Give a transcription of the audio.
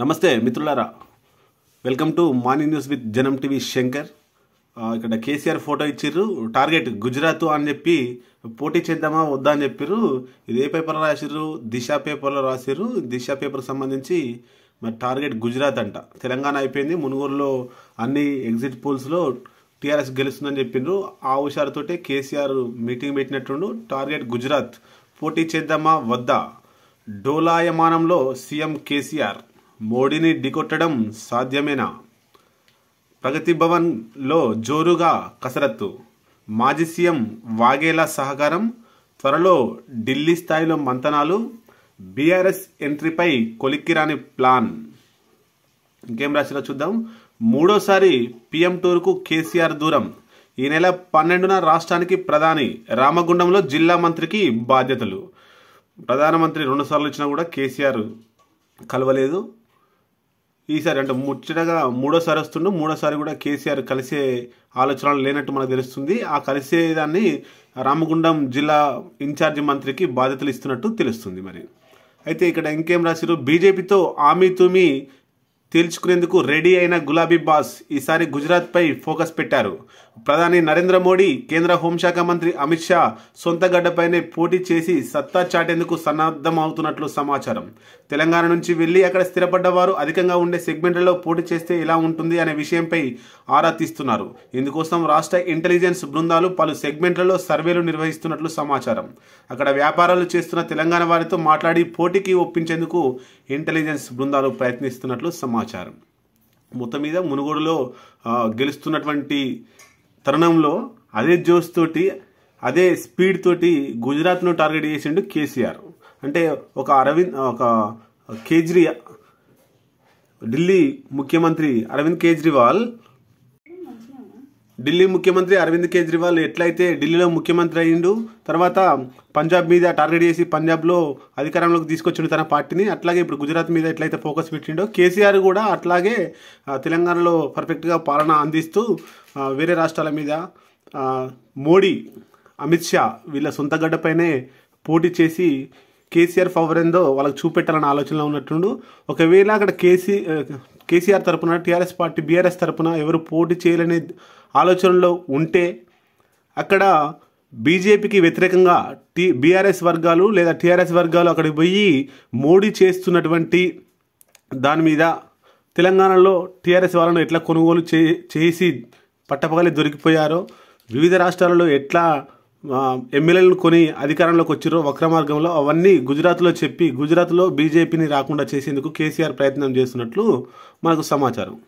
నమస్తే మిత్రులారా welcome to morning news with Janam TV Shankar ఇక్కడ కేసీఆర్ ఫోటో ఇచ్చిర్రు టార్గెట్ గుజరాత్ అని చెప్పి పోటీ చేద్దామా వద్దా అని చెప్పిర్రు ఇది ఏ పేపర్లో రాసిర్రు దిశ పేపర్లో రాసిర్రు దిశ పేపర్ సంబంధించి మరి టార్గెట్ గుజరాత్ అంట తెలంగాణ అయిపోయింది మునుగోలులో అన్ని ఎగ్జిట్ పోల్స్లో టీఆర్ఎస్ గెలుస్తుందని చెప్పిండ్రు ఆ హుషారుతోటే కేసీఆర్ మీటింగ్ పెట్టినట్టుండు టార్గెట్ గుజరాత్ పోటీ చేద్దామా వద్దా డోలాయమానంలో సీఎం కేసీఆర్ మోడీని ఢీకొట్టడం సాధ్యమేనా ప్రగతి భవన్లో జోరుగా కసరత్తు మాజీ సీఎం వాగేలా సహకారం త్వరలో ఢిల్లీ స్థాయిలో మంతనాలు బీఆర్ఎస్ ఎంట్రీపై కొలిక్కిరాని ప్లాన్ ఇంకేం రాసిన చూద్దాం మూడోసారి పీఎం టూర్కు కేసీఆర్ దూరం ఈ నెల పన్నెండున రాష్ట్రానికి ప్రధాని రామగుండంలో జిల్లా మంత్రికి బాధ్యతలు ప్రధానమంత్రి రెండుసార్లు ఇచ్చినా కూడా కేసీఆర్ కలవలేదు ఈసారి అంటే ముచ్చటగా మూడోసారి వస్తుండో మూడోసారి కూడా కేసీఆర్ కలిసే ఆలోచనలు లేనట్టు మనకు తెలుస్తుంది ఆ కలిసేదాన్ని రామగుండం జిల్లా ఇన్ఛార్జి మంత్రికి బాధ్యతలు ఇస్తున్నట్టు తెలుస్తుంది మరి అయితే ఇక్కడ ఇంకేం రాసిరు బీజేపీతో ఆమె తూమి తేల్చుకునేందుకు రెడీ అయిన గులాబీ బాస్ ఈసారి గుజరాత్పై ఫోకస్ పెట్టారు ప్రధాని నరేంద్ర మోడీ కేంద్ర హోంశాఖ మంత్రి అమిత్ షా సొంత గడ్డపైనే పోటీ చేసి సత్తా చాటేందుకు సన్నద్ధమవుతున్నట్లు సమాచారం తెలంగాణ నుంచి వెళ్ళి అక్కడ స్థిరపడ్డ వారు అధికంగా ఉండే సెగ్మెంట్లలో పోటీ చేస్తే ఎలా ఉంటుంది అనే విషయంపై ఆరా తీస్తున్నారు ఇందుకోసం రాష్ట్ర ఇంటెలిజెన్స్ బృందాలు పలు సెగ్మెంట్లలో సర్వేలు నిర్వహిస్తున్నట్లు సమాచారం అక్కడ వ్యాపారాలు చేస్తున్న తెలంగాణ వారితో మాట్లాడి పోటీకి ఒప్పించేందుకు ఇంటెలిజెన్స్ బృందాలు ప్రయత్నిస్తున్నట్లు సమాచారం సమాచారం మొత్తం మీద మునుగోడులో గెలుస్తున్నటువంటి తరుణంలో అదే జోష్ తోటి అదే స్పీడ్ తోటి గుజరాత్ను టార్గెట్ చేసిండు కేసీఆర్ అంటే ఒక అరవింద్ ఒక కేజ్రీ ఢిల్లీ ముఖ్యమంత్రి అరవింద్ కేజ్రీవాల్ ఢిల్లీ ముఖ్యమంత్రి అరవింద్ కేజ్రీవాల్ ఎట్లయితే ఢిల్లీలో ముఖ్యమంత్రి అయ్యిండు తర్వాత పంజాబ్ మీద టార్గెట్ చేసి పంజాబ్లో అధికారంలోకి తీసుకొచ్చిండు తన పార్టీని అట్లాగే ఇప్పుడు గుజరాత్ మీద ఎట్లయితే ఫోకస్ పెట్టిండో కేసీఆర్ కూడా అట్లాగే తెలంగాణలో పర్ఫెక్ట్గా పాలన అందిస్తూ వేరే రాష్ట్రాల మీద మోడీ అమిత్ షా వీళ్ళ సొంత గడ్డపైనే పోటీ చేసి కేసీఆర్ పవర్ ఏందో వాళ్ళకి చూపెట్టాలని ఆలోచనలో ఉన్నట్టుండు ఒకవేళ అక్కడ కేసీ కేసీఆర్ తరపున టీఆర్ఎస్ పార్టీ బీఆర్ఎస్ తరపున ఎవరు పోటీ చేయాలనే ఆలోచనలో ఉంటే అక్కడ బీజేపీకి వ్యతిరేకంగా టీ బీఆర్ఎస్ వర్గాలు లేదా టీఆర్ఎస్ వర్గాలు అక్కడికి పోయి మోడీ చేస్తున్నటువంటి దాని మీద తెలంగాణలో టీఆర్ఎస్ వాళ్ళను ఎట్లా కొనుగోలు చేసి పట్టపగలి దొరికిపోయారో వివిధ రాష్ట్రాలలో ఎట్లా ఎమ్మెల్యేలను కొని అధికారంలోకి వచ్చిర్రు వక్ర మార్గంలో అవన్నీ గుజరాత్లో చెప్పి గుజరాత్లో బీజేపీని రాకుండా చేసేందుకు కేసీఆర్ ప్రయత్నం చేస్తున్నట్లు మనకు సమాచారం